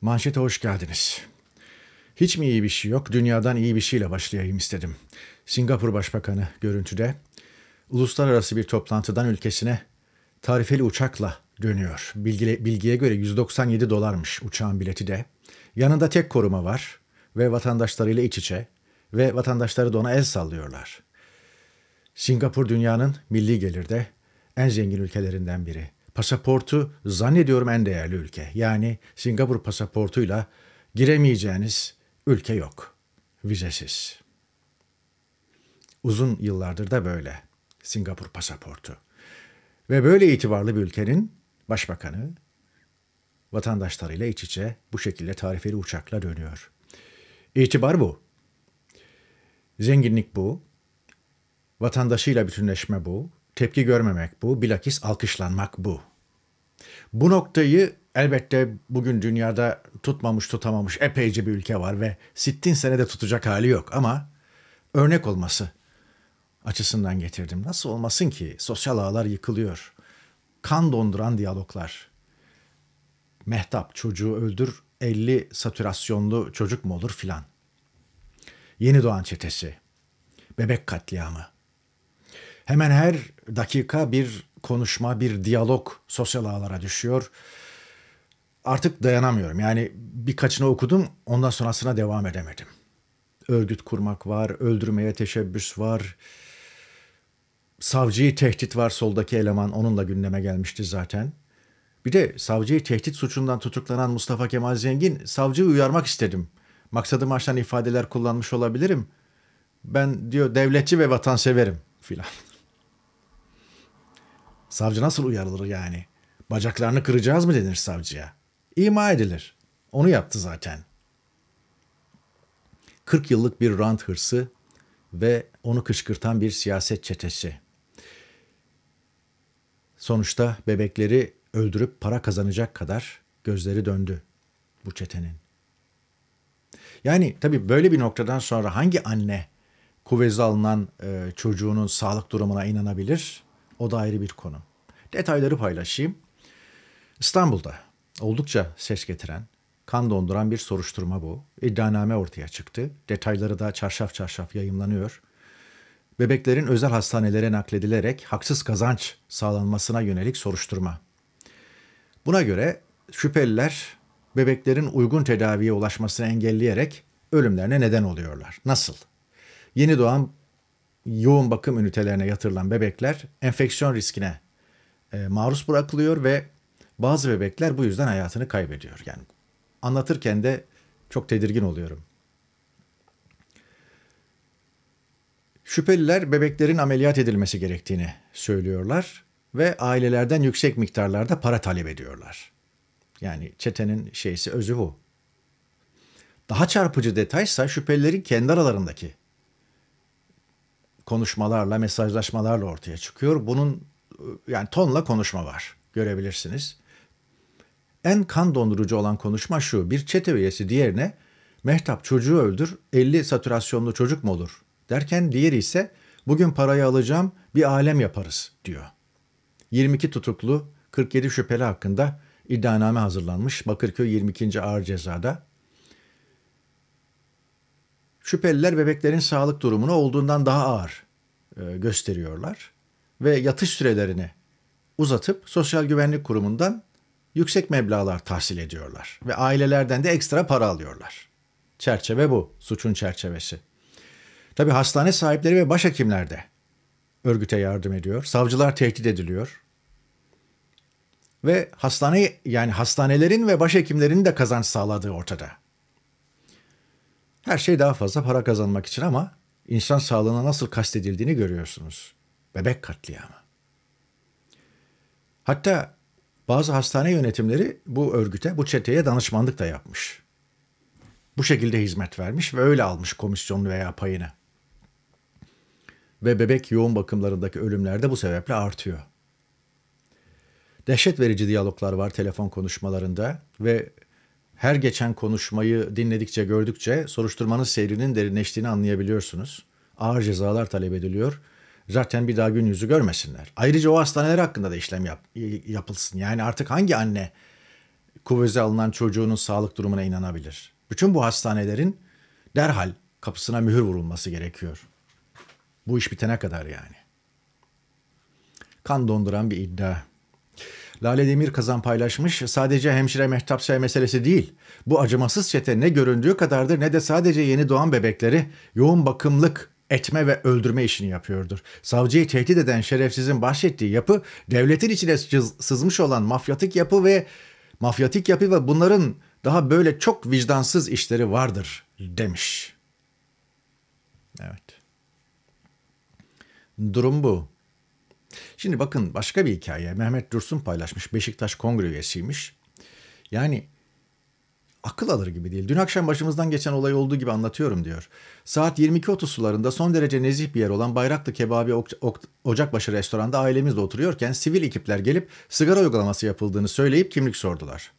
Manşete hoş geldiniz. Hiç mi iyi bir şey yok? Dünyadan iyi bir şeyle başlayayım istedim. Singapur Başbakanı görüntüde uluslararası bir toplantıdan ülkesine tarifeli uçakla dönüyor. Bilgile, bilgiye göre 197 dolarmış uçağın bileti de. Yanında tek koruma var ve vatandaşlarıyla iç içe ve vatandaşları da ona el sallıyorlar. Singapur dünyanın milli gelirde en zengin ülkelerinden biri pasaportu zannediyorum en değerli ülke. Yani Singapur pasaportuyla giremeyeceğiniz ülke yok. Vizesiz. Uzun yıllardır da böyle Singapur pasaportu. Ve böyle itibarlı bir ülkenin başbakanı vatandaşlarıyla iç içe bu şekilde tarifeli uçakla dönüyor. İtibar bu. Zenginlik bu. Vatandaşıyla bütünleşme bu. Tepki görmemek bu, bilakis alkışlanmak bu. Bu noktayı elbette bugün dünyada tutmamış tutamamış epeyce bir ülke var ve sittin senede tutacak hali yok ama örnek olması açısından getirdim. Nasıl olmasın ki sosyal ağlar yıkılıyor. Kan donduran diyaloglar. Mehtap çocuğu öldür 50 satürasyonlu çocuk mu olur filan. Yeni doğan çetesi. Bebek katliamı hemen her dakika bir konuşma, bir diyalog sosyal ağlara düşüyor. Artık dayanamıyorum. Yani birkaçını okudum, ondan sonrasına devam edemedim. Örgüt kurmak var, öldürmeye teşebbüs var. Savcıyı tehdit var soldaki eleman, onunla gündeme gelmişti zaten. Bir de savcıyı tehdit suçundan tutuklanan Mustafa Kemal Zengin, savcıyı uyarmak istedim. Maksadım aşan ifadeler kullanmış olabilirim. Ben diyor devletçi ve vatanseverim filan. Savcı nasıl uyarılır yani? Bacaklarını kıracağız mı denir savcıya? İma edilir. Onu yaptı zaten. 40 yıllık bir rant hırsı ve onu kışkırtan bir siyaset çetesi. Sonuçta bebekleri öldürüp para kazanacak kadar gözleri döndü bu çetenin. Yani tabii böyle bir noktadan sonra hangi anne kuvveti alınan e, çocuğunun sağlık durumuna inanabilir? O da ayrı bir konu. Detayları paylaşayım. İstanbul'da oldukça ses getiren, kan donduran bir soruşturma bu. İddianame ortaya çıktı. Detayları da çarşaf çarşaf yayımlanıyor. Bebeklerin özel hastanelere nakledilerek haksız kazanç sağlanmasına yönelik soruşturma. Buna göre şüpheliler bebeklerin uygun tedaviye ulaşmasını engelleyerek ölümlerine neden oluyorlar. Nasıl? Yeni doğan yoğun bakım ünitelerine yatırılan bebekler enfeksiyon riskine e, maruz bırakılıyor ve bazı bebekler bu yüzden hayatını kaybediyor. Yani anlatırken de çok tedirgin oluyorum. Şüpheliler bebeklerin ameliyat edilmesi gerektiğini söylüyorlar ve ailelerden yüksek miktarlarda para talep ediyorlar. Yani çetenin şeysi özü bu. Daha çarpıcı detaysa şüphelilerin kendi aralarındaki konuşmalarla, mesajlaşmalarla ortaya çıkıyor. Bunun yani tonla konuşma var. Görebilirsiniz. En kan dondurucu olan konuşma şu. Bir çete üyesi diğerine Mehtap çocuğu öldür 50 satürasyonlu çocuk mu olur? Derken diğeri ise bugün parayı alacağım bir alem yaparız diyor. 22 tutuklu 47 şüpheli hakkında iddianame hazırlanmış Bakırköy 22. Ağır Ceza'da. Şüpheliler bebeklerin sağlık durumunu olduğundan daha ağır e, gösteriyorlar ve yatış sürelerini uzatıp Sosyal Güvenlik Kurumu'ndan yüksek meblalar tahsil ediyorlar ve ailelerden de ekstra para alıyorlar. Çerçeve bu, suçun çerçevesi. Tabi hastane sahipleri ve başhekimler de örgüte yardım ediyor. Savcılar tehdit ediliyor. Ve hastane yani hastanelerin ve başhekimlerin de kazanç sağladığı ortada. Her şey daha fazla para kazanmak için ama insan sağlığına nasıl kastedildiğini görüyorsunuz. Bebek katliamı. Hatta bazı hastane yönetimleri bu örgüte, bu çeteye danışmanlık da yapmış. Bu şekilde hizmet vermiş ve öyle almış komisyonunu veya payını. Ve bebek yoğun bakımlarındaki ölümler de bu sebeple artıyor. Dehşet verici diyaloglar var telefon konuşmalarında ve her geçen konuşmayı dinledikçe gördükçe soruşturmanın seyrinin derinleştiğini anlayabiliyorsunuz. Ağır cezalar talep ediliyor zaten bir daha gün yüzü görmesinler. Ayrıca o hastaneler hakkında da işlem yap, yapılsın. Yani artık hangi anne kuvvete alınan çocuğunun sağlık durumuna inanabilir? Bütün bu hastanelerin derhal kapısına mühür vurulması gerekiyor. Bu iş bitene kadar yani. Kan donduran bir iddia. Lale Demir Kazan paylaşmış. Sadece hemşire Mehtap Say meselesi değil. Bu acımasız çete ne göründüğü kadardır ne de sadece yeni doğan bebekleri yoğun bakımlık etme ve öldürme işini yapıyordur. Savcıyı tehdit eden şerefsizin bahsettiği yapı devletin içine sızmış olan mafyatik yapı ve mafyatik yapı ve bunların daha böyle çok vicdansız işleri vardır demiş. Evet. Durum bu. Şimdi bakın başka bir hikaye. Mehmet Dursun paylaşmış. Beşiktaş Kongre üyesiymiş. Yani akıl alır gibi değil. Dün akşam başımızdan geçen olay olduğu gibi anlatıyorum diyor. Saat 22.30 sularında son derece nezih bir yer olan Bayraklı Kebabi Ocakbaşı restoranda ailemizle oturuyorken sivil ekipler gelip sigara uygulaması yapıldığını söyleyip kimlik sordular.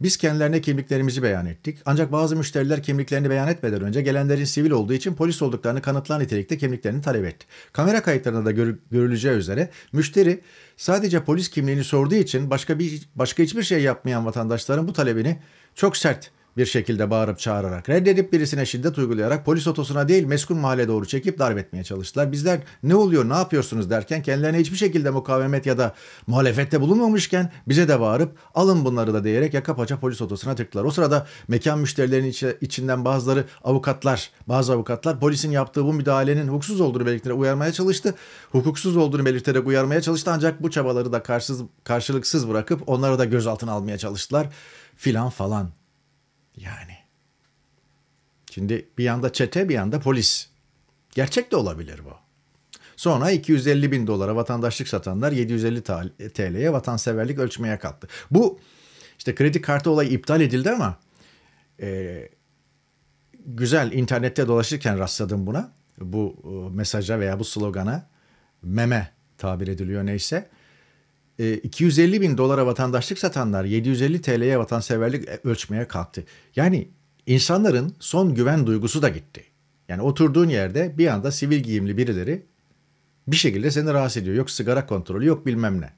Biz kendilerine kimliklerimizi beyan ettik. Ancak bazı müşteriler kimliklerini beyan etmeden önce gelenlerin sivil olduğu için polis olduklarını kanıtlayan nitelikte kimliklerini talep etti. Kamera kayıtlarında da gör, görüleceği üzere müşteri sadece polis kimliğini sorduğu için başka bir başka hiçbir şey yapmayan vatandaşların bu talebini çok sert bir şekilde bağırıp çağırarak reddedip birisine şiddet uygulayarak polis otosuna değil meskun mahalle doğru çekip darp etmeye çalıştılar. Bizler ne oluyor ne yapıyorsunuz derken kendilerine hiçbir şekilde mukavemet ya da muhalefette bulunmamışken bize de bağırıp alın bunları da diyerek yaka paça polis otosuna tıktılar. O sırada mekan müşterilerinin iç içinden bazıları avukatlar bazı avukatlar polisin yaptığı bu müdahalenin hukuksuz olduğunu belirterek uyarmaya çalıştı. Hukuksuz olduğunu belirterek uyarmaya çalıştı ancak bu çabaları da karşısız, karşılıksız bırakıp onları da gözaltına almaya çalıştılar filan falan. Yani. Şimdi bir yanda çete bir yanda polis. Gerçek de olabilir bu. Sonra 250 bin dolara vatandaşlık satanlar 750 TL'ye vatanseverlik ölçmeye kalktı. Bu işte kredi kartı olayı iptal edildi ama e, güzel internette dolaşırken rastladım buna. Bu e, mesaja veya bu slogana meme tabir ediliyor neyse. 250 ee, bin dolara vatandaşlık satanlar 750 TL'ye vatanseverlik e, ölçmeye kalktı. Yani insanların son güven duygusu da gitti. Yani oturduğun yerde bir anda sivil giyimli birileri bir şekilde seni rahatsız ediyor. Yok sigara kontrolü yok bilmem ne.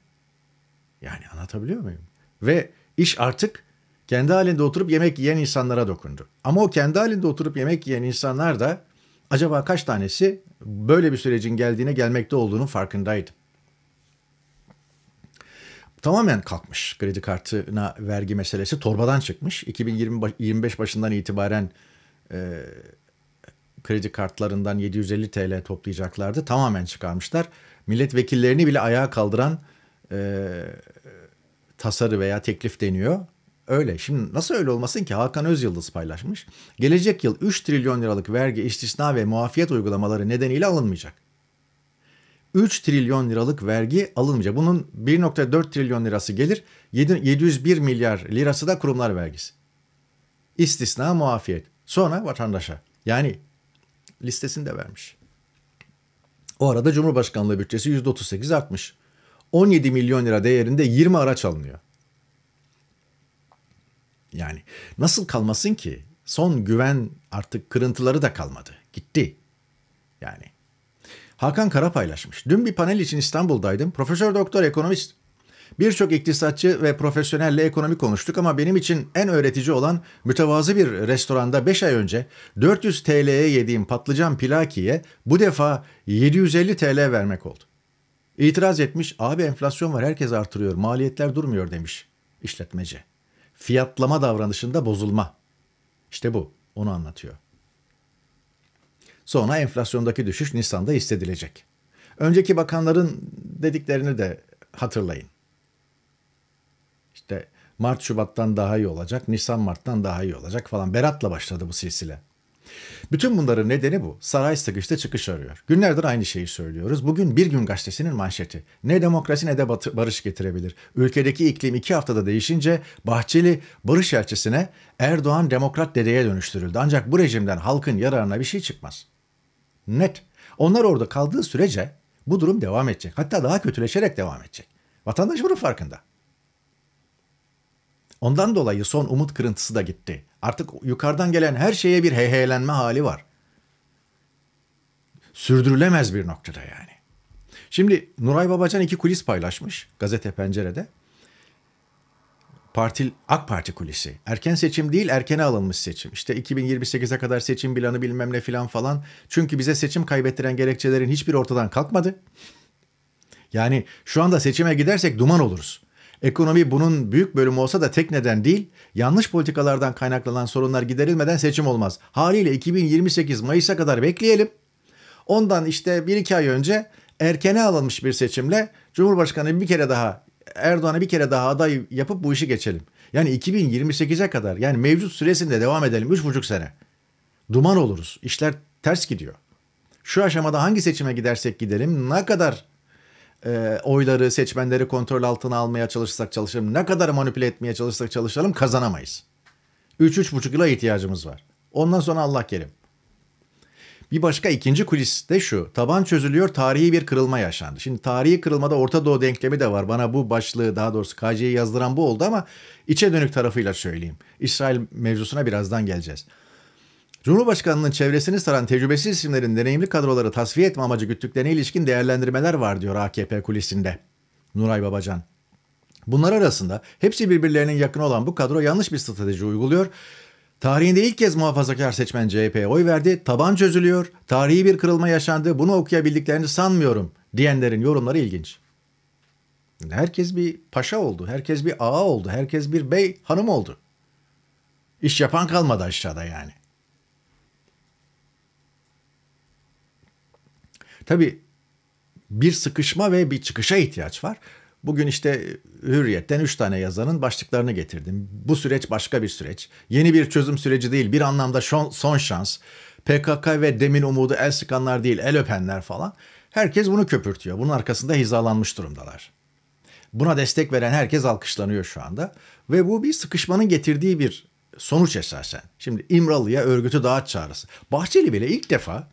Yani anlatabiliyor muyum? Ve iş artık kendi halinde oturup yemek yiyen insanlara dokundu. Ama o kendi halinde oturup yemek yiyen insanlar da acaba kaç tanesi böyle bir sürecin geldiğine gelmekte olduğunun farkındaydı tamamen kalkmış. Kredi kartına vergi meselesi torbadan çıkmış. 2025 başından itibaren e, kredi kartlarından 750 TL toplayacaklardı. Tamamen çıkarmışlar. Milletvekillerini bile ayağa kaldıran e, tasarı veya teklif deniyor. Öyle. Şimdi nasıl öyle olmasın ki Hakan Özyıldız paylaşmış. Gelecek yıl 3 trilyon liralık vergi istisna ve muafiyet uygulamaları nedeniyle alınmayacak. 3 trilyon liralık vergi alınmayacak. Bunun 1.4 trilyon lirası gelir, 701 milyar lirası da kurumlar vergisi. İstisna muafiyet. Sonra vatandaşa. Yani listesini de vermiş. O arada Cumhurbaşkanlığı bütçesi %38 artmış. 17 milyon lira değerinde 20 araç alınıyor. Yani nasıl kalmasın ki? Son güven artık kırıntıları da kalmadı. Gitti. Yani Hakan Kara paylaşmış. Dün bir panel için İstanbul'daydım. Profesör doktor ekonomist. Birçok iktisatçı ve profesyonelle ekonomi konuştuk ama benim için en öğretici olan mütevazı bir restoranda 5 ay önce 400 TL'ye yediğim patlıcan pilakiye bu defa 750 TL vermek oldu. İtiraz etmiş, abi enflasyon var herkes artırıyor, maliyetler durmuyor demiş işletmeci. Fiyatlama davranışında bozulma. İşte bu, onu anlatıyor. Sonra enflasyondaki düşüş Nisan'da hissedilecek. Önceki bakanların dediklerini de hatırlayın. İşte Mart Şubat'tan daha iyi olacak, Nisan Mart'tan daha iyi olacak falan. Berat'la başladı bu silsile. Bütün bunların nedeni bu. Saray sıkıştı çıkış arıyor. Günlerdir aynı şeyi söylüyoruz. Bugün Bir Gün Gazetesi'nin manşeti. Ne demokrasi ne de barış getirebilir. Ülkedeki iklim iki haftada değişince Bahçeli barış elçisine Erdoğan demokrat dedeye dönüştürüldü. Ancak bu rejimden halkın yararına bir şey çıkmaz. Net. Onlar orada kaldığı sürece bu durum devam edecek. Hatta daha kötüleşerek devam edecek. Vatandaş bunun farkında. Ondan dolayı son umut kırıntısı da gitti. Artık yukarıdan gelen her şeye bir heyheylenme hali var. Sürdürülemez bir noktada yani. Şimdi Nuray Babacan iki kulis paylaşmış gazete pencerede. Parti, AK Parti kulisi. Erken seçim değil erkene alınmış seçim. İşte 2028'e kadar seçim planı bilmem ne filan falan. Çünkü bize seçim kaybettiren gerekçelerin hiçbir ortadan kalkmadı. Yani şu anda seçime gidersek duman oluruz. Ekonomi bunun büyük bölümü olsa da tek neden değil, yanlış politikalardan kaynaklanan sorunlar giderilmeden seçim olmaz. Haliyle 2028 Mayıs'a kadar bekleyelim. Ondan işte 1-2 ay önce erkene alınmış bir seçimle Cumhurbaşkanı bir kere daha Erdoğan'a bir kere daha aday yapıp bu işi geçelim. Yani 2028'e kadar yani mevcut süresinde devam edelim 3,5 sene. Duman oluruz. İşler ters gidiyor. Şu aşamada hangi seçime gidersek gidelim ne kadar e, oyları seçmenleri kontrol altına almaya çalışsak çalışalım ne kadar manipüle etmeye çalışsak çalışalım kazanamayız. 3-3,5 yıla ihtiyacımız var. Ondan sonra Allah kerim. Bir başka ikinci kulis de şu. Taban çözülüyor, tarihi bir kırılma yaşandı. Şimdi tarihi kırılmada Orta Doğu denklemi de var. Bana bu başlığı daha doğrusu KC'yi yazdıran bu oldu ama içe dönük tarafıyla söyleyeyim. İsrail mevzusuna birazdan geleceğiz. Cumhurbaşkanının çevresini saran tecrübesiz isimlerin deneyimli kadroları tasfiye etme amacı güttüklerine ilişkin değerlendirmeler var diyor AKP kulisinde. Nuray Babacan. Bunlar arasında hepsi birbirlerinin yakın olan bu kadro yanlış bir strateji uyguluyor Tarihinde ilk kez muhafazakar seçmen CHP'ye oy verdi. Taban çözülüyor. Tarihi bir kırılma yaşandı. Bunu okuyabildiklerini sanmıyorum diyenlerin yorumları ilginç. Herkes bir paşa oldu. Herkes bir ağa oldu. Herkes bir bey hanım oldu. İş yapan kalmadı aşağıda yani. Tabii bir sıkışma ve bir çıkışa ihtiyaç var. Bugün işte Hürriyet'ten 3 tane yazanın başlıklarını getirdim. Bu süreç başka bir süreç. Yeni bir çözüm süreci değil. Bir anlamda son şans. PKK ve demin umudu el sıkanlar değil, el öpenler falan. Herkes bunu köpürtüyor. Bunun arkasında hizalanmış durumdalar. Buna destek veren herkes alkışlanıyor şu anda. Ve bu bir sıkışmanın getirdiği bir sonuç esasen. Şimdi İmralı'ya örgütü dağıt çağrısı. Bahçeli bile ilk defa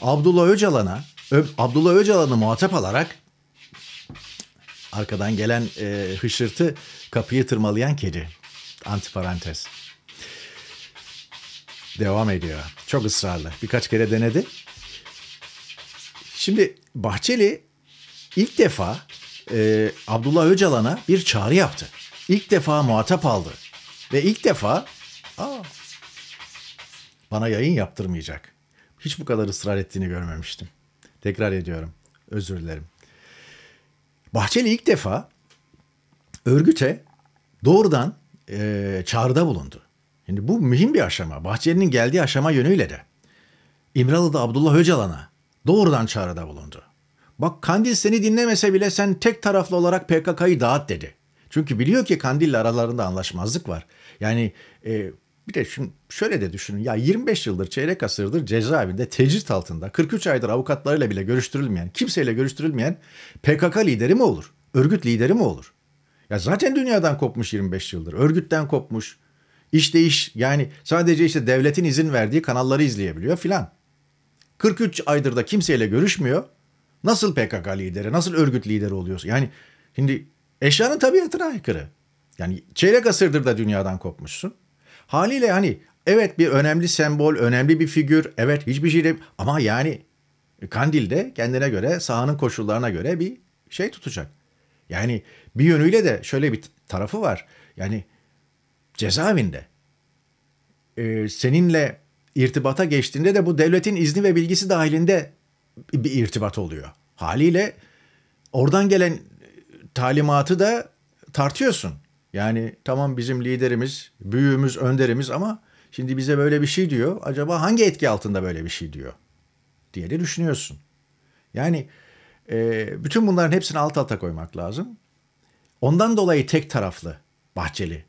Abdullah Öcalan'a Abdullah Öcalan'ı muhatap alarak Arkadan gelen e, hışırtı kapıyı tırmalayan kedi. Antiparantez. Devam ediyor. Çok ısrarlı. Birkaç kere denedi. Şimdi Bahçeli ilk defa e, Abdullah Öcalan'a bir çağrı yaptı. İlk defa muhatap aldı. Ve ilk defa Aa, bana yayın yaptırmayacak. Hiç bu kadar ısrar ettiğini görmemiştim. Tekrar ediyorum. Özür dilerim. Bahçeli ilk defa örgüte doğrudan e, çağrıda bulundu. Şimdi bu mühim bir aşama. Bahçeli'nin geldiği aşama yönüyle de. İmralı'da Abdullah Öcalan'a doğrudan çağrıda bulundu. Bak Kandil seni dinlemese bile sen tek taraflı olarak PKK'yı dağıt dedi. Çünkü biliyor ki Kandil'le aralarında anlaşmazlık var. Yani e, bir de şun, şöyle de düşünün ya 25 yıldır çeyrek asırdır cezaevinde tecrit altında 43 aydır avukatlarıyla bile görüştürülmeyen kimseyle görüştürülmeyen PKK lideri mi olur? Örgüt lideri mi olur? Ya zaten dünyadan kopmuş 25 yıldır örgütten kopmuş iş değiş yani sadece işte devletin izin verdiği kanalları izleyebiliyor filan. 43 aydır da kimseyle görüşmüyor. Nasıl PKK lideri, nasıl örgüt lideri oluyorsun? Yani şimdi eşyanın tabiatına aykırı. Yani çeyrek asırdır da dünyadan kopmuşsun. Haliyle hani evet bir önemli sembol, önemli bir figür, evet hiçbir şey değil ama yani Kandil de kendine göre sahanın koşullarına göre bir şey tutacak. Yani bir yönüyle de şöyle bir tarafı var. Yani cezaevinde e, seninle irtibata geçtiğinde de bu devletin izni ve bilgisi dahilinde bir irtibat oluyor. Haliyle oradan gelen talimatı da tartıyorsun. Yani tamam bizim liderimiz, büyüğümüz, önderimiz ama şimdi bize böyle bir şey diyor. Acaba hangi etki altında böyle bir şey diyor diye de düşünüyorsun. Yani e, bütün bunların hepsini alt alta koymak lazım. Ondan dolayı tek taraflı Bahçeli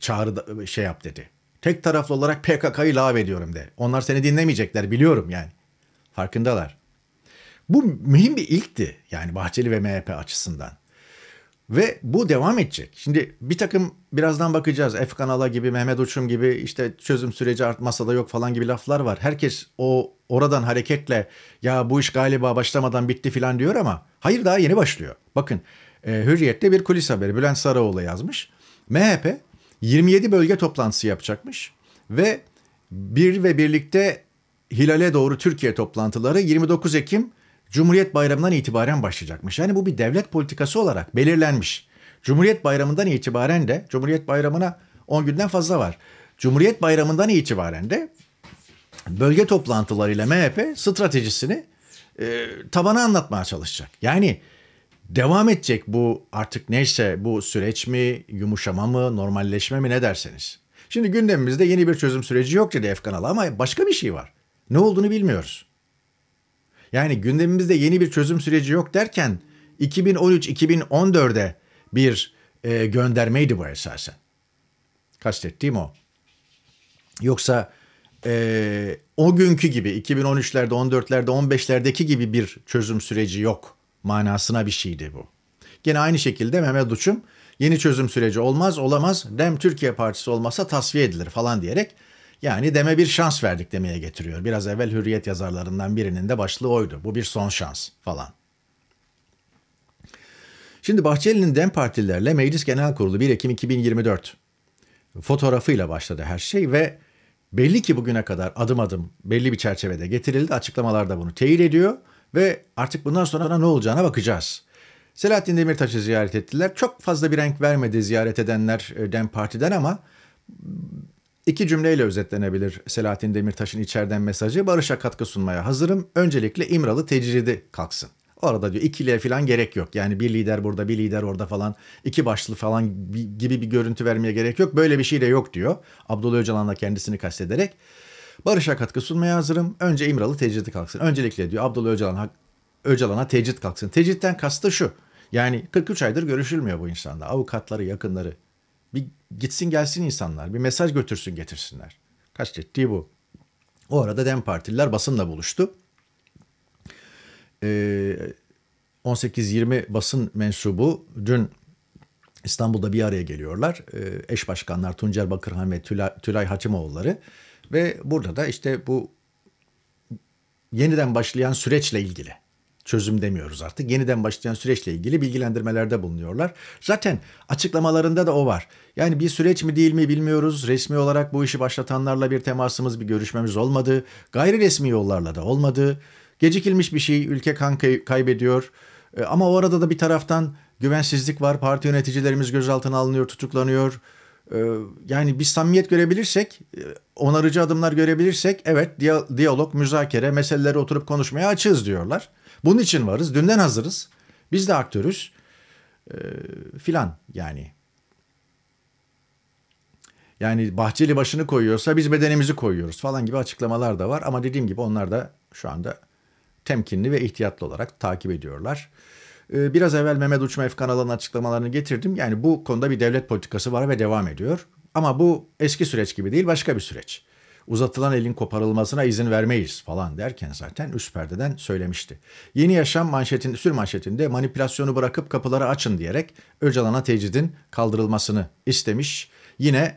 çağrı şey yap dedi. Tek taraflı olarak PKK'yı lağv ediyorum de. Onlar seni dinlemeyecekler biliyorum yani. Farkındalar. Bu mühim bir ilkti yani Bahçeli ve MHP açısından. Ve bu devam edecek. Şimdi bir takım birazdan bakacağız. F kanala gibi, Mehmet Uçum gibi işte çözüm süreci art masada yok falan gibi laflar var. Herkes o oradan hareketle ya bu iş galiba başlamadan bitti falan diyor ama hayır daha yeni başlıyor. Bakın e, Hürriyet'te bir kulis haberi Bülent Sarıoğlu yazmış. MHP 27 bölge toplantısı yapacakmış ve bir ve birlikte Hilale doğru Türkiye toplantıları 29 Ekim Cumhuriyet Bayramı'ndan itibaren başlayacakmış. Yani bu bir devlet politikası olarak belirlenmiş. Cumhuriyet Bayramı'ndan itibaren de Cumhuriyet Bayramı'na 10 günden fazla var. Cumhuriyet Bayramı'ndan itibaren de bölge toplantılarıyla MHP stratejisini e, tabana anlatmaya çalışacak. Yani devam edecek bu artık neyse bu süreç mi, yumuşama mı, normalleşme mi ne derseniz. Şimdi gündemimizde yeni bir çözüm süreci yok dedi Efkan Ala ama başka bir şey var. Ne olduğunu bilmiyoruz. Yani gündemimizde yeni bir çözüm süreci yok derken 2013-2014'e bir e, göndermeydi bu esasen. Kastettiğim o. Yoksa e, o günkü gibi 2013'lerde, 14'lerde, 15'lerdeki gibi bir çözüm süreci yok manasına bir şeydi bu. Gene aynı şekilde Mehmet Uçum yeni çözüm süreci olmaz olamaz Dem Türkiye Partisi olmasa tasfiye edilir falan diyerek yani deme bir şans verdik demeye getiriyor. Biraz evvel hürriyet yazarlarından birinin de başlığı oydu. Bu bir son şans falan. Şimdi Bahçeli'nin DEM partilerle Meclis Genel Kurulu 1 Ekim 2024 fotoğrafıyla başladı her şey ve belli ki bugüne kadar adım adım belli bir çerçevede getirildi. Açıklamalarda bunu teyit ediyor ve artık bundan sonra ne olacağına bakacağız. Selahattin Demirtaş'ı ziyaret ettiler. Çok fazla bir renk vermedi ziyaret edenler e, DEM Parti'den ama İki cümleyle özetlenebilir Selahattin Demirtaş'ın içeriden mesajı. Barış'a katkı sunmaya hazırım. Öncelikle İmralı tecridi kalksın. Orada diyor ikiliye falan gerek yok. Yani bir lider burada bir lider orada falan iki başlı falan gibi bir görüntü vermeye gerek yok. Böyle bir şey de yok diyor. Abdullah Öcalan'la kendisini kastederek. Barış'a katkı sunmaya hazırım. Önce İmralı tecridi kalksın. Öncelikle diyor Abdullah Öcalan'a Öcalan'a tecrit kalksın. Tecritten kastı şu. Yani 43 aydır görüşülmüyor bu insanda. Avukatları, yakınları, bir gitsin gelsin insanlar. Bir mesaj götürsün getirsinler. Kaç ettiği bu. O arada Dem Partililer basınla buluştu. Ee, 18-20 basın mensubu dün İstanbul'da bir araya geliyorlar. Ee, eş başkanlar Tuncer Bakırhan ve Tülay, Tülay Hacimoğulları. Ve burada da işte bu yeniden başlayan süreçle ilgili çözüm demiyoruz artık. Yeniden başlayan süreçle ilgili bilgilendirmelerde bulunuyorlar. Zaten açıklamalarında da o var. Yani bir süreç mi değil mi bilmiyoruz. Resmi olarak bu işi başlatanlarla bir temasımız, bir görüşmemiz olmadı. Gayri resmi yollarla da olmadı. Gecikilmiş bir şey, ülke kan kaybediyor. E, ama o arada da bir taraftan güvensizlik var. Parti yöneticilerimiz gözaltına alınıyor, tutuklanıyor. E, yani bir samimiyet görebilirsek, e, onarıcı adımlar görebilirsek evet diyalog, müzakere, meseleleri oturup konuşmaya açığız diyorlar. Bunun için varız. Dünden hazırız. Biz de aktörüz. E, filan yani. Yani Bahçeli başını koyuyorsa biz bedenimizi koyuyoruz falan gibi açıklamalar da var. Ama dediğim gibi onlar da şu anda temkinli ve ihtiyatlı olarak takip ediyorlar. E, biraz evvel Mehmet Uçmaev kanalının açıklamalarını getirdim. Yani bu konuda bir devlet politikası var ve devam ediyor. Ama bu eski süreç gibi değil başka bir süreç uzatılan elin koparılmasına izin vermeyiz falan derken zaten üst perdeden söylemişti. Yeni Yaşam manşetin, sür manşetinde manipülasyonu bırakıp kapıları açın diyerek Öcalan'a tecidin kaldırılmasını istemiş. Yine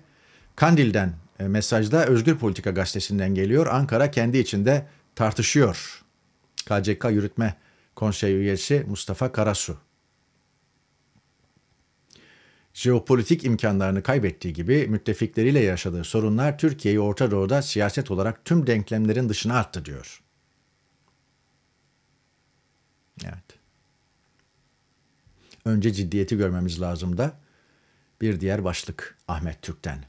Kandil'den e, mesajda Özgür Politika gazetesinden geliyor. Ankara kendi içinde tartışıyor. KCK Yürütme konsey üyesi Mustafa Karasu jeopolitik imkanlarını kaybettiği gibi müttefikleriyle yaşadığı sorunlar Türkiye'yi Orta Doğu'da siyaset olarak tüm denklemlerin dışına attı diyor. Evet. Önce ciddiyeti görmemiz lazım da bir diğer başlık Ahmet Türk'ten.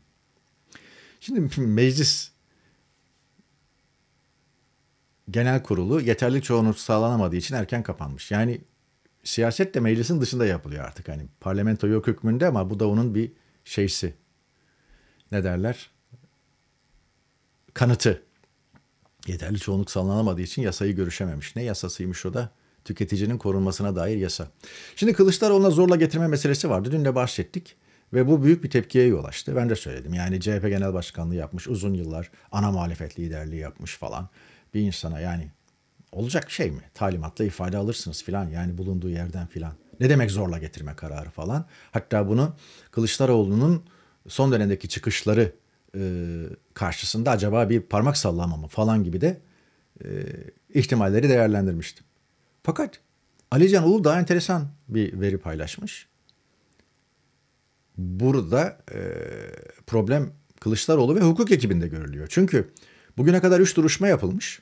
Şimdi meclis genel kurulu yeterli çoğunluk sağlanamadığı için erken kapanmış. Yani siyaset de meclisin dışında yapılıyor artık. Hani parlamento yok hükmünde ama bu da onun bir şeysi. Ne derler? Kanıtı. Yeterli çoğunluk sağlanamadığı için yasayı görüşememiş. Ne yasasıymış o da? Tüketicinin korunmasına dair yasa. Şimdi Kılıçdaroğlu'na zorla getirme meselesi vardı. Dün de bahsettik. Ve bu büyük bir tepkiye yol açtı. Ben de söyledim. Yani CHP Genel Başkanlığı yapmış uzun yıllar. Ana muhalefet liderliği yapmış falan. Bir insana yani olacak şey mi? Talimatla ifade alırsınız filan yani bulunduğu yerden filan. Ne demek zorla getirme kararı falan. Hatta bunu Kılıçdaroğlu'nun son dönemdeki çıkışları e, karşısında acaba bir parmak sallama mı falan gibi de e, ihtimalleri değerlendirmiştim. Fakat Ali Can Ulu daha enteresan bir veri paylaşmış. Burada e, problem Kılıçdaroğlu ve hukuk ekibinde görülüyor. Çünkü bugüne kadar 3 duruşma yapılmış.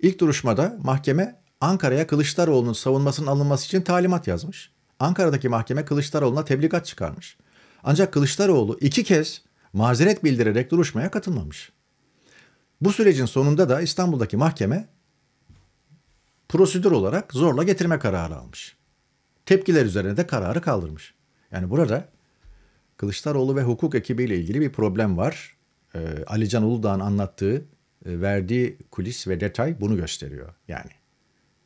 İlk duruşmada mahkeme Ankara'ya Kılıçdaroğlu'nun savunmasının alınması için talimat yazmış. Ankara'daki mahkeme Kılıçdaroğlu'na tebligat çıkarmış. Ancak Kılıçdaroğlu iki kez mazeret bildirerek duruşmaya katılmamış. Bu sürecin sonunda da İstanbul'daki mahkeme prosedür olarak zorla getirme kararı almış. Tepkiler üzerine de kararı kaldırmış. Yani burada Kılıçdaroğlu ve hukuk ekibiyle ilgili bir problem var. Ee, Ali Can Uludağ'ın anlattığı e, verdiği kulis ve detay bunu gösteriyor yani.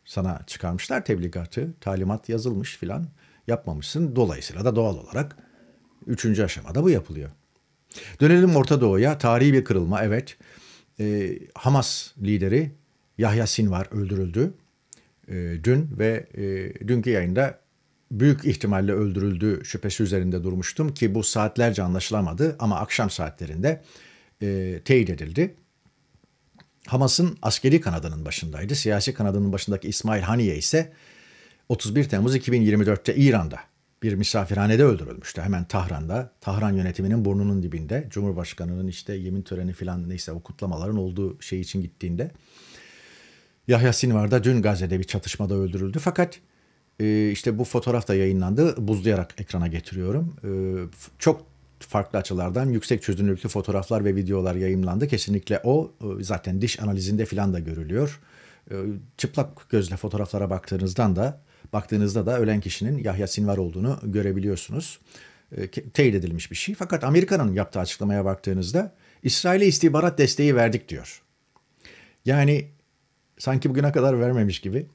Sana çıkarmışlar tebligatı, talimat yazılmış filan yapmamışsın. Dolayısıyla da doğal olarak üçüncü aşamada bu yapılıyor. Dönelim Orta Doğu'ya. Tarihi bir kırılma evet. E, Hamas lideri Yahya Sinvar öldürüldü e, dün ve e, dünkü yayında büyük ihtimalle öldürüldü şüphesi üzerinde durmuştum ki bu saatlerce anlaşılamadı ama akşam saatlerinde e, teyit edildi. Hamas'ın askeri kanadının başındaydı. Siyasi kanadının başındaki İsmail Haniye ise 31 Temmuz 2024'te İran'da bir misafirhanede öldürülmüştü. Hemen Tahran'da, Tahran yönetiminin burnunun dibinde, Cumhurbaşkanı'nın işte yemin töreni falan neyse o kutlamaların olduğu şey için gittiğinde. Yahya Sinvar da dün Gazze'de bir çatışmada öldürüldü. Fakat e, işte bu fotoğraf da yayınlandı. Buzlayarak ekrana getiriyorum. E, çok farklı açılardan yüksek çözünürlüklü fotoğraflar ve videolar yayınlandı. Kesinlikle o e, zaten diş analizinde filan da görülüyor. E, çıplak gözle fotoğraflara baktığınızdan da baktığınızda da ölen kişinin Yahya Sinvar olduğunu görebiliyorsunuz. E, teyit edilmiş bir şey. Fakat Amerika'nın yaptığı açıklamaya baktığınızda İsrail'e istihbarat desteği verdik diyor. Yani sanki bugüne kadar vermemiş gibi.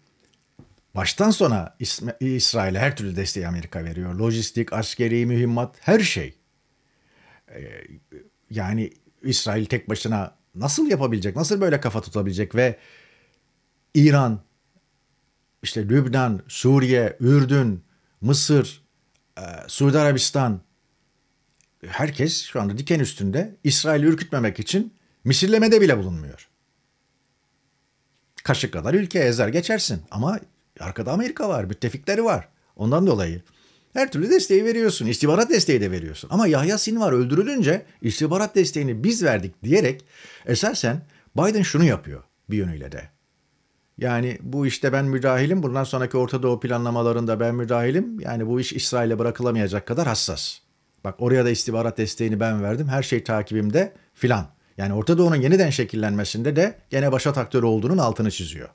Baştan sona İsrail'e her türlü desteği Amerika veriyor. Lojistik, askeri, mühimmat, her şey. Ee, yani İsrail tek başına nasıl yapabilecek? Nasıl böyle kafa tutabilecek ve İran, işte Lübnan, Suriye, Ürdün, Mısır, e, Suudi Arabistan herkes şu anda diken üstünde İsrail'i ürkütmemek için misillemede bile bulunmuyor. Kaşık kadar ülke ezer geçersin ama arkada Amerika var, müttefikleri var. Ondan dolayı her türlü desteği veriyorsun. İstihbarat desteği de veriyorsun. Ama Yahya Sinvar öldürülünce istihbarat desteğini biz verdik diyerek esasen Biden şunu yapıyor bir yönüyle de. Yani bu işte ben müdahilim. Bundan sonraki Orta Doğu planlamalarında ben müdahilim. Yani bu iş İsrail'e bırakılamayacak kadar hassas. Bak oraya da istihbarat desteğini ben verdim. Her şey takibimde filan. Yani Orta Doğu'nun yeniden şekillenmesinde de gene başa taktör olduğunun altını çiziyor.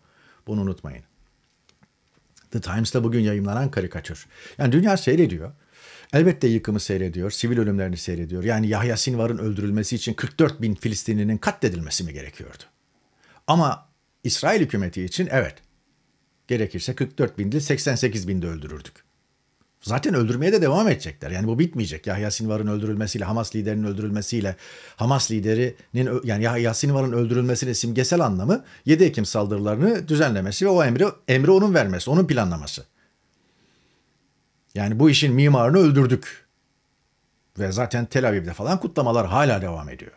Bunu unutmayın. The Times'ta bugün yayınlanan karikatür. Yani dünya seyrediyor. Elbette yıkımı seyrediyor, sivil ölümlerini seyrediyor. Yani Yahya Sinvar'ın öldürülmesi için 44 bin Filistinlinin katledilmesi mi gerekiyordu? Ama İsrail hükümeti için evet, gerekirse 44 bin değil 88 bin de öldürürdük. Zaten öldürmeye de devam edecekler. Yani bu bitmeyecek. Yahya Sinvar'ın öldürülmesiyle, Hamas liderinin öldürülmesiyle, Hamas liderinin yani Yahya Sinvar'ın öldürülmesinin simgesel anlamı 7 Ekim saldırılarını düzenlemesi ve o emri, emri onun vermesi, onun planlaması. Yani bu işin mimarını öldürdük. Ve zaten Tel Aviv'de falan kutlamalar hala devam ediyor.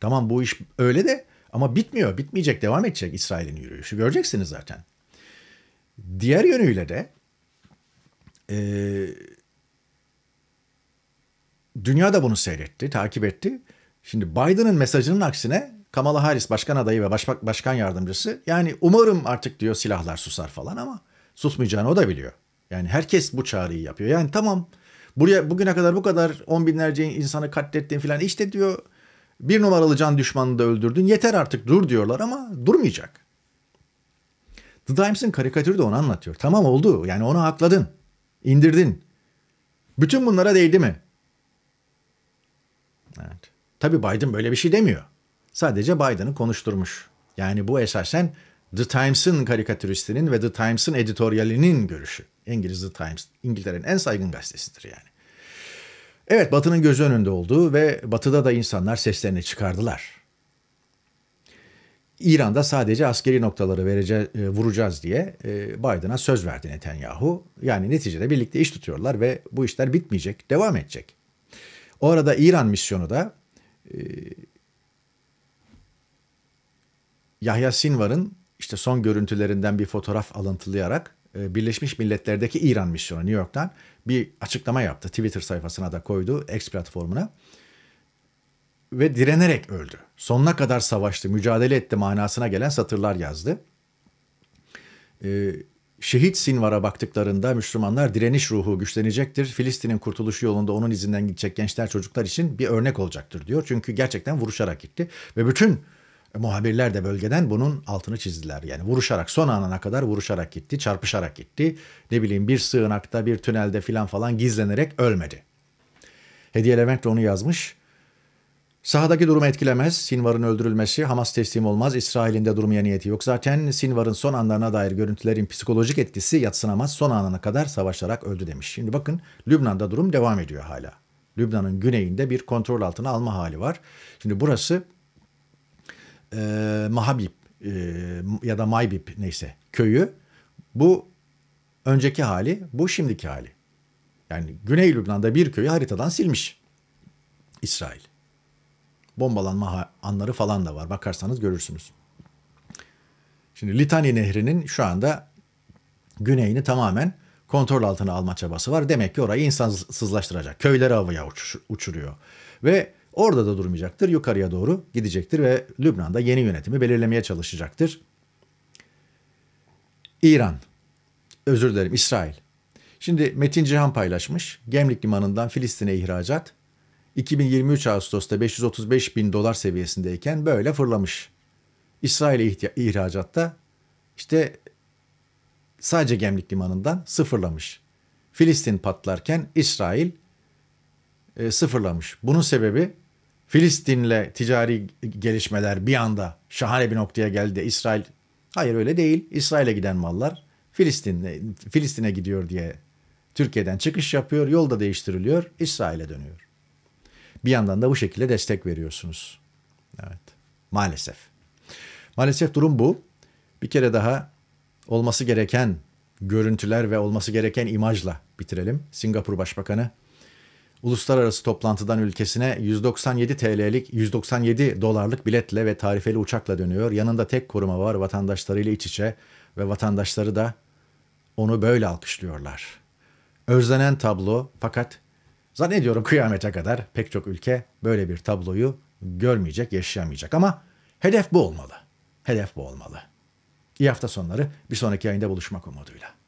Tamam bu iş öyle de ama bitmiyor. Bitmeyecek, devam edecek İsrail'in yürüyüşü. Göreceksiniz zaten. Diğer yönüyle de e, dünya da bunu seyretti, takip etti. Şimdi Biden'ın mesajının aksine Kamala Harris başkan adayı ve baş, başkan yardımcısı yani umarım artık diyor silahlar susar falan ama susmayacağını o da biliyor. Yani herkes bu çağrıyı yapıyor. Yani tamam buraya bugüne kadar bu kadar on binlerce insanı katlettin falan işte diyor bir numaralı can düşmanını da öldürdün yeter artık dur diyorlar ama durmayacak. The Times'ın karikatürü de onu anlatıyor. Tamam oldu yani onu hakladın indirdin. Bütün bunlara değdi mi? Evet. Tabii Biden böyle bir şey demiyor. Sadece Biden'ı konuşturmuş. Yani bu esasen The Times'ın karikatüristinin ve The Times'ın editoryalinin görüşü. İngiliz The Times, İngiltere'nin en saygın gazetesidir yani. Evet Batı'nın gözü önünde olduğu ve Batı'da da insanlar seslerini çıkardılar. İran'da sadece askeri noktaları verece, e, vuracağız diye e, Biden'a söz verdi Netanyahu. Yani neticede birlikte iş tutuyorlar ve bu işler bitmeyecek, devam edecek. O arada İran misyonu da e, Yahya Sinvar'ın işte son görüntülerinden bir fotoğraf alıntılayarak e, Birleşmiş Milletler'deki İran misyonu New York'tan bir açıklama yaptı. Twitter sayfasına da koydu, X platformuna ve direnerek öldü. Sonuna kadar savaştı, mücadele etti manasına gelen satırlar yazdı. Ee, şehit Sinvar'a baktıklarında Müslümanlar direniş ruhu güçlenecektir. Filistin'in kurtuluşu yolunda onun izinden gidecek gençler çocuklar için bir örnek olacaktır diyor. Çünkü gerçekten vuruşarak gitti ve bütün e, muhabirler de bölgeden bunun altını çizdiler. Yani vuruşarak son anına kadar vuruşarak gitti, çarpışarak gitti. Ne bileyim bir sığınakta, bir tünelde filan falan gizlenerek ölmedi. Hediye Levent onu yazmış. Sahadaki durumu etkilemez. Sinvar'ın öldürülmesi, Hamas teslim olmaz. İsrail'in de durmaya niyeti yok. Zaten Sinvar'ın son anlarına dair görüntülerin psikolojik etkisi yatsınamaz. Son anına kadar savaşarak öldü demiş. Şimdi bakın Lübnan'da durum devam ediyor hala. Lübnan'ın güneyinde bir kontrol altına alma hali var. Şimdi burası e, Mahabib e, ya da Maybib neyse köyü. Bu önceki hali, bu şimdiki hali. Yani Güney Lübnan'da bir köyü haritadan silmiş İsrail bombalanma anları falan da var. Bakarsanız görürsünüz. Şimdi Litani Nehri'nin şu anda güneyini tamamen kontrol altına alma çabası var. Demek ki orayı insansızlaştıracak. Köyleri havaya uçuruyor. Ve orada da durmayacaktır. Yukarıya doğru gidecektir ve Lübnan'da yeni yönetimi belirlemeye çalışacaktır. İran, özür dilerim İsrail. Şimdi Metin Cihan paylaşmış. Gemlik Limanı'ndan Filistin'e ihracat 2023 Ağustos'ta 535 bin dolar seviyesindeyken böyle fırlamış. İsrail'e ihracatta işte sadece Gemlik Limanı'ndan sıfırlamış. Filistin patlarken İsrail e, sıfırlamış. Bunun sebebi Filistin'le ticari gelişmeler bir anda şahane bir noktaya geldi de İsrail hayır öyle değil. İsrail'e giden mallar Filistin'e Filistin'e gidiyor diye Türkiye'den çıkış yapıyor, yolda değiştiriliyor, İsrail'e dönüyor bir yandan da bu şekilde destek veriyorsunuz. Evet. Maalesef. Maalesef durum bu. Bir kere daha olması gereken görüntüler ve olması gereken imajla bitirelim. Singapur Başbakanı uluslararası toplantıdan ülkesine 197 TL'lik 197 dolarlık biletle ve tarifeli uçakla dönüyor. Yanında tek koruma var vatandaşlarıyla iç içe ve vatandaşları da onu böyle alkışlıyorlar. Özlenen tablo fakat Zannediyorum kıyamete kadar pek çok ülke böyle bir tabloyu görmeyecek, yaşayamayacak ama hedef bu olmalı. Hedef bu olmalı. İyi hafta sonları. Bir sonraki yayında buluşmak umuduyla.